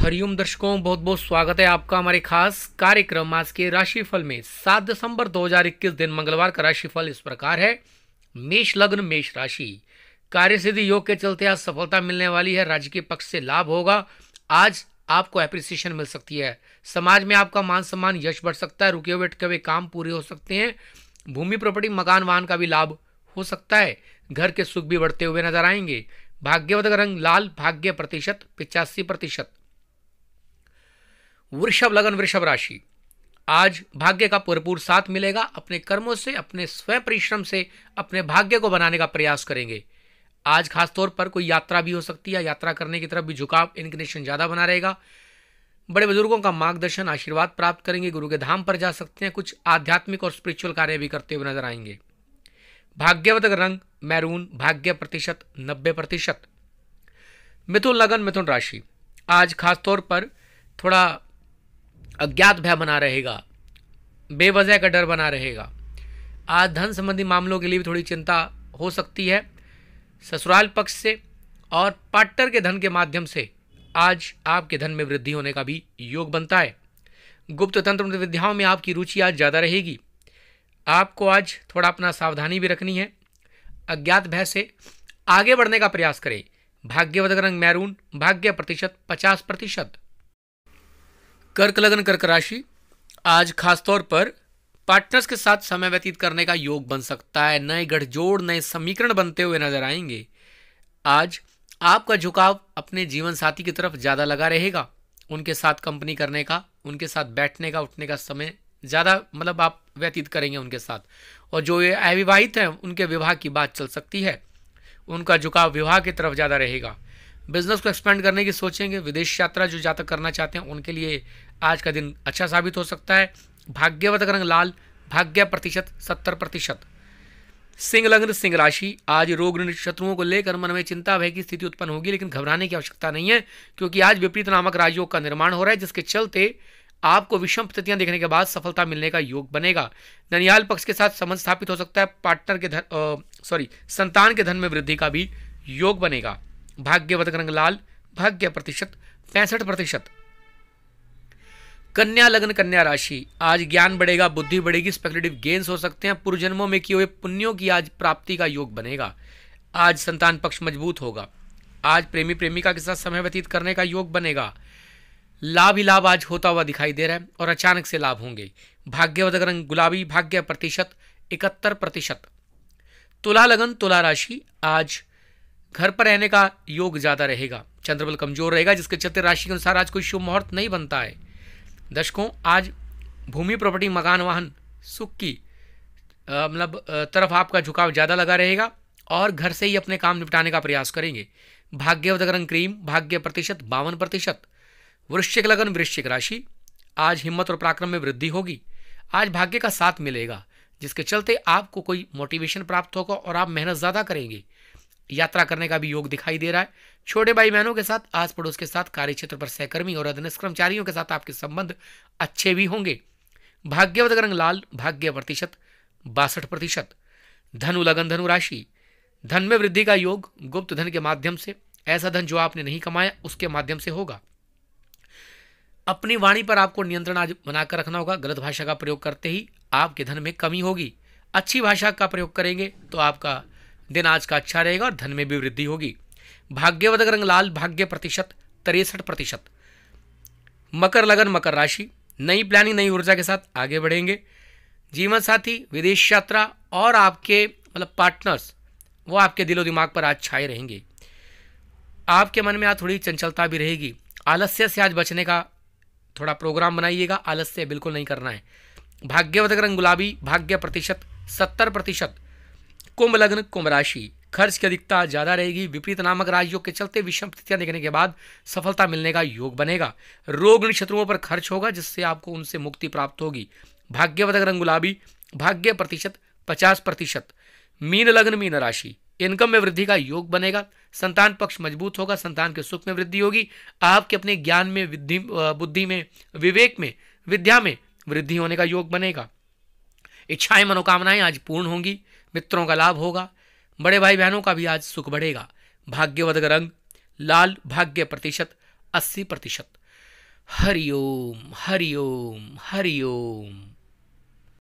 हरिओम दर्शकों बहुत बहुत स्वागत है आपका हमारे खास कार्यक्रम आज के राशिफल में सात दिसंबर 2021 दिन मंगलवार का राशिफल इस प्रकार है मेष लग्न मेष राशि कार्य सिद्धि योग के चलते आज सफलता मिलने वाली है राज्य के पक्ष से लाभ होगा आज आपको एप्रिसिएशन मिल सकती है समाज में आपका मान सम्मान यश बढ़ सकता है रुके हुए बैठके हुए काम पूरे हो सकते हैं भूमि प्रॉपर्टी मकान वाहन का भी लाभ हो सकता है घर के सुख भी बढ़ते हुए नजर आएंगे भाग्यवत रंग लाल भाग्य प्रतिशत पिचासी प्रतिशत वृषभ लगन वृषभ राशि आज भाग्य का भरपूर साथ मिलेगा अपने कर्मों से अपने स्वयं परिश्रम से अपने भाग्य को बनाने का प्रयास करेंगे आज खासतौर पर कोई यात्रा भी हो सकती है यात्रा करने की तरफ भी झुकाव इनक्नेशन ज़्यादा बना रहेगा बड़े बुजुर्गों का मार्गदर्शन आशीर्वाद प्राप्त करेंगे गुरु के धाम पर जा सकते हैं कुछ आध्यात्मिक और स्पिरिचुअल कार्य भी करते हुए नजर आएंगे भाग्यवत रंग मैरून भाग्य प्रतिशत नब्बे प्रतिशत मिथुन लगन मिथुन राशि आज खासतौर पर थोड़ा अज्ञात भय बना रहेगा बेवजह का डर बना रहेगा आज धन संबंधी मामलों के लिए भी थोड़ी चिंता हो सकती है ससुराल पक्ष से और पार्टनर के धन के माध्यम से आज आपके धन में वृद्धि होने का भी योग बनता है गुप्त तंत्र विद्याओं में आपकी रुचि आज ज़्यादा रहेगी आपको आज थोड़ा अपना सावधानी भी रखनी है अज्ञात भय से आगे बढ़ने का प्रयास करें भाग्यवधक रंग मैरून भाग्य प्रतिशत पचास प्रतिशत कर्क लगन कर्क राशि आज खासतौर पर पार्टनर्स के साथ समय व्यतीत करने का योग बन सकता है नए गठजोड़ नए समीकरण बनते हुए नजर आएंगे आज आपका झुकाव अपने जीवन साथी की तरफ ज़्यादा लगा रहेगा उनके साथ कंपनी करने का उनके साथ बैठने का उठने का समय ज़्यादा मतलब आप व्यतीत करेंगे उनके साथ और जो ये अविवाहित हैं उनके विवाह की बात चल सकती है उनका झुकाव विवाह की तरफ ज़्यादा रहेगा बिजनेस को एक्सपेंड करने की सोचेंगे विदेश यात्रा जो जातक करना चाहते हैं उनके लिए आज का दिन अच्छा साबित हो सकता है भाग्यवत रंग लाल भाग्य प्रतिशत सत्तर प्रतिशत सिंह लग्न सिंह राशि आज रोग शत्रुओं को लेकर मन में चिंता भय की स्थिति उत्पन्न होगी लेकिन घबराने की आवश्यकता नहीं है क्योंकि आज विपरीत नामक राजयोग का निर्माण हो रहा है जिसके चलते आपको विषम स्थितियां देखने के बाद सफलता मिलने का योग बनेगा ननियाल पक्ष के साथ संबंध स्थापित हो सकता है पार्टनर के धन सॉरी संतान के धन में वृद्धि का भी योग बनेगा रंग लाल भाग्य प्रतिशत पैंसठ प्रतिशत कन्या लग्न कन्या राशि आज ज्ञान बढ़ेगा बुद्धि बढ़ेगी स्पेकुलेटिव गेन्स हो सकते हैं पूर्वजन्मों में किए हुए पुण्यों की आज प्राप्ति का योग बनेगा आज संतान पक्ष मजबूत होगा आज प्रेमी प्रेमिका के साथ समय व्यतीत करने का योग बनेगा लाभ ही लाभ आज होता हुआ दिखाई दे रहा है और अचानक से लाभ होंगे भाग्यवत रंग गुलाबी भाग्य प्रतिशत इकहत्तर प्रतिशत तुला लगन तुला राशि आज घर पर रहने का योग ज्यादा रहेगा चंद्रबल कमजोर रहेगा जिसके चलते राशि के अनुसार आज कोई शुभ मुहूर्त नहीं बनता है दर्शकों आज भूमि प्रॉपर्टी मकान वाहन सुख की मतलब तरफ आपका झुकाव ज़्यादा लगा रहेगा और घर से ही अपने काम निपटाने का प्रयास करेंगे भाग्यवदक रंग क्रीम भाग्य प्रतिशत बावन प्रतिशत वृश्चिक लगन वृश्चिक राशि आज हिम्मत और पराक्रम में वृद्धि होगी आज भाग्य का साथ मिलेगा जिसके चलते आपको कोई मोटिवेशन प्राप्त होगा और आप मेहनत ज़्यादा करेंगे यात्रा करने का भी योग दिखाई दे रहा है छोटे भाई बहनों के साथ आस पड़ोस के साथ कार्य क्षेत्र पर सहकर्मी और अधीनस्थ कर्मचारियों के साथ आपके संबंध अच्छे भी होंगे भाग्यवत रंग लाल भाग्य प्रतिशत बासठ प्रतिशत धनु लगन धनु राशि धन में वृद्धि का योग गुप्त धन के माध्यम से ऐसा धन जो आपने नहीं कमाया उसके माध्यम से होगा अपनी वाणी पर आपको नियंत्रण आज बनाकर रखना होगा गलत भाषा का प्रयोग करते ही आपके धन में कमी होगी अच्छी भाषा का प्रयोग करेंगे तो आपका दिन आज का अच्छा रहेगा और धन में भी वृद्धि होगी रंग लाल भाग्य प्रतिशत तिरसठ प्रतिशत मकर लगन मकर राशि नई प्लानिंग नई ऊर्जा के साथ आगे बढ़ेंगे जीवन साथी विदेश यात्रा और आपके मतलब पार्टनर्स वो आपके दिलो दिमाग पर आज छाए रहेंगे आपके मन में आज थोड़ी चंचलता भी रहेगी आलस्य से आज बचने का थोड़ा प्रोग्राम बनाइएगा आलस्य बिल्कुल नहीं करना है भाग्यवधक रंग गुलाबी भाग्य प्रतिशत सत्तर प्रतिशत कुंभ लग्न कुंभ राशि खर्च की अधिकता ज़्यादा रहेगी विपरीत नामक राजयोग के चलते विषम स्थितियां देखने के बाद सफलता मिलने का योग बनेगा रोग शत्रुओं पर खर्च होगा जिससे आपको उनसे मुक्ति प्राप्त होगी भाग्यवधक रंग गुलाबी भाग्य प्रतिशत पचास प्रतिशत मीन लग्न मीन राशि इनकम में वृद्धि का योग बनेगा संतान पक्ष मजबूत होगा संतान के सुख में वृद्धि होगी आपके अपने ज्ञान में विद्धि बुद्धि में विवेक में विद्या में वृद्धि होने का योग बनेगा इच्छाएं मनोकामनाएं आज पूर्ण होंगी मित्रों का लाभ होगा बड़े भाई बहनों का भी आज सुख बढ़ेगा भाग्यवदग रंग लाल भाग्य प्रतिशत अस्सी प्रतिशत हरिओम हरिओम हरिओम